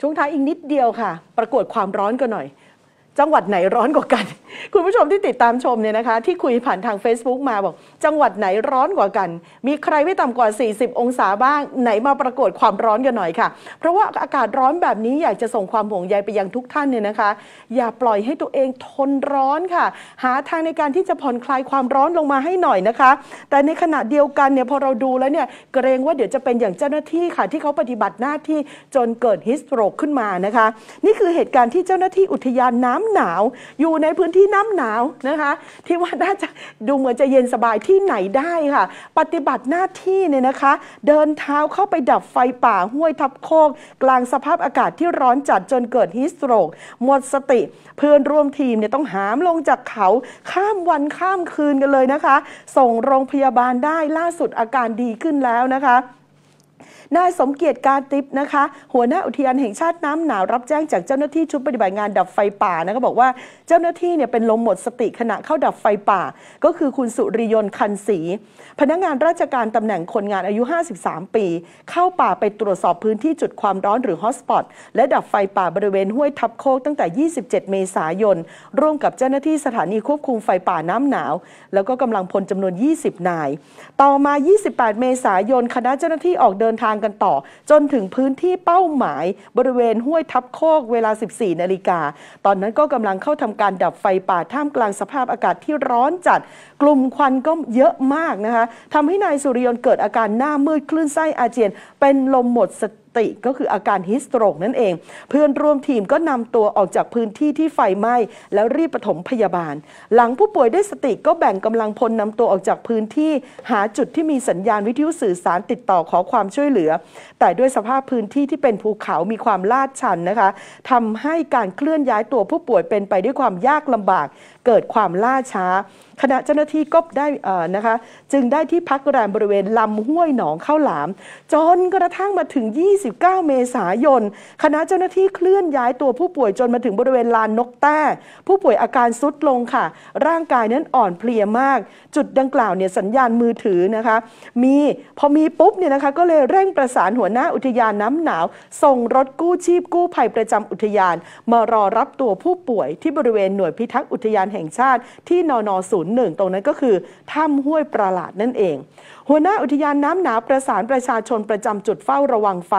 ช่วงท้ายอีกนิดเดียวค่ะ ประกวดความร้อนกันหน่อยจังหวัดไหนร้อนกว่ากัน คุณผู้ชมที่ติดตามชมเนี่ยนะคะที่คุยผ่านทาง Facebook มาบอก จังหวัดไหนร้อนกว่ากัน มีใครไม่ต่ำกว่า 40 องศาบ้างไหนมาปรากฏความร้อนกันหน่อยค่ะ เพราะว่าอากาศร้อนแบบนี้อยากจะส่งความห่วงใยไปยังทุกท่านเนี่ยนะคะอย่าปล่อยให้ตัวเองทนร้อนค่ะ หาทางในการที่จะผ่อนคลายความร้อนลงมาให้หน่อยนะคะ แต่ในขณะเดียวกันเนี่ยพอเราดูแล้วเนี่ยเกรงว่าเดี๋ยวจะเป็นอย่างเจ้าหน้าที่ค่ะ ที่เขาปฏิบัติหน้าที่จนเกิดฮิสโตรกขึ้นมานะคะ นี่คือเหตุการณ์ที่เจ้าหน้าที่อุทยานน้ำหนาวอยู่ในพื้นที่น้ำหนาวนะคะ ที่ว่าน่าจะดูเหมือนจะเย็นสบายที่ไหนได้ค่ะ ปฏิบัติหน้าที่เนี่ยนะคะ เดินเท้าเข้าไปดับไฟป่าห้วยทับโคก กลางสภาพอากาศที่ร้อนจัดจนเกิดฮิสโตรก หมดสติ เพื่อนร่วมทีมเนี่ยต้องหามลงจากเขา ข้ามวันข้ามคืนกันเลยนะคะ ส่งโรงพยาบาลได้ล่าสุดอาการดีขึ้นแล้วนะคะนายสมเกียรติการติปนะคะหัวหน้าอุทยานแห่งชาติน้ำหนาว รับแจ้งจากเจ้าหน้าที่ชุดปฏิบัติงานดับไฟป่านะก็บอกว่าเจ้าหน้าที่เนี่ยเป็นลมหมดสติขณะเข้าดับไฟป่า ก็คือคุณสุริยนต์คันศรีพนักงานราชการตำแหน่งคนงานอายุ 53 ปี เข้าป่าไปตรวจสอบพื้นที่จุดความร้อนหรือฮอสปอตและดับไฟป่าบริเวณห้วยทับโคกตั้งแต่ 27 เมษายนร่วมกับเจ้าหน้าที่สถานีควบคุมไฟป่าน้ำหนาว แล้วก็กำลังพลจำนวน 20นายต่อมา 28 เมษายน คณะเจ้าหน้าที่ออกเดินดินทางกันต่อจนถึงพื้นที่เป้าหมายบริเวณห้วยทับโคกเวลา 14 นาฬิกา ตอนนั้นก็กำลังเข้าทำการดับไฟป่าท่ามกลางสภาพอากาศที่ร้อนจัดกลุ่มควันก็เยอะมากนะคะทำให้นายสุริยนเกิดอาการหน้ามืดคลื่นไส้อาเจียนเป็นลมหมดสติติก็คืออาการฮิสโตรกนั่นเอง เพื่อนร่วมทีมก็นำตัวออกจากพื้นที่ที่ไฟไหม้แล้วรีบปฐมพยาบาล หลังผู้ป่วยได้สติ ก็แบ่งกำลังพลนำตัวออกจากพื้นที่หาจุดที่มีสัญญาณวิทยุสื่อสารติดต่อขอความช่วยเหลือ แต่ด้วยสภาพพื้นที่ที่เป็นภูเขามีความลาดชันนะคะทำให้การเคลื่อนย้ายตัวผู้ป่วยเป็นไปด้วยความยากลำบาก เกิดความล่าช้าคณะเจ้าหน้าที่ก็ได้นะคะจึงได้ที่พักแรมบริเวณลำห้วยหนองข้าวหลามจนกระทั่งมาถึง 20 29เมษายนคณะเจ้าหน้าที่เคลื่อนย้ายตัวผู้ป่วยจนมาถึงบริเวณลานนกแต้ ผู้ป่วยอาการซุดลงค่ะ ร่างกายนั้นอ่อนเพลียมาก จุดดังกล่าวเนี่ยสัญญาณมือถือนะคะมีพอมีปุ๊บเนี่ยนะคะก็เลยเร่งประสานหัวหน้าอุทยานน้ำหนาวส่งรถกู้ชีพกู้ภัยประจำอุทยานมารอรับตัวผู้ป่วยที่บริเวณหน่วยพิทักษ์อุทยานแห่งชาติที่นน01ตรงนั้นก็คือถ้ำห้วยประหลาดนั่นเอง หัวหน้าอุทยานน้ำหนาวประสานประชาชนประจำจุดเฝ้าระวังไฟ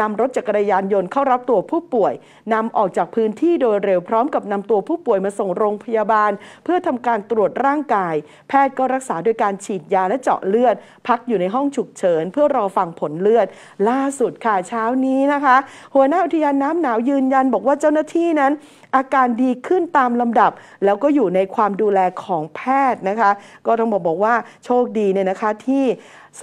นำรถจักรยานยนต์เข้ารับตัวผู้ป่วยนำออกจากพื้นที่โดยเร็วพร้อมกับนำตัวผู้ป่วยมาส่งโรงพยาบาล เพื่อทำการตรวจร่างกาย แพทย์ก็รักษาโดยการฉีดยาและเจาะเลือด พักอยู่ในห้องฉุกเฉิน เพื่อรอฟังผลเลือด ล่าสุดค่ะเช้านี้นะคะ หัวหน้าอุทยานน้ำหนาวยืนยันบอกว่าเจ้าหน้าที่นั้น อาการดีขึ้นตามลำดับ แล้วก็อยู่ในความดูแลของแพทย์นะคะ ก็ต้องบอกบอกว่า โชคดีเนี่ยนะคะที่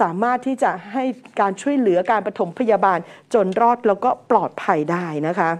สามารถที่จะให้การช่วยเหลือการปฐมพยาบาลจนรอดแล้วก็ปลอดภัยได้นะคะ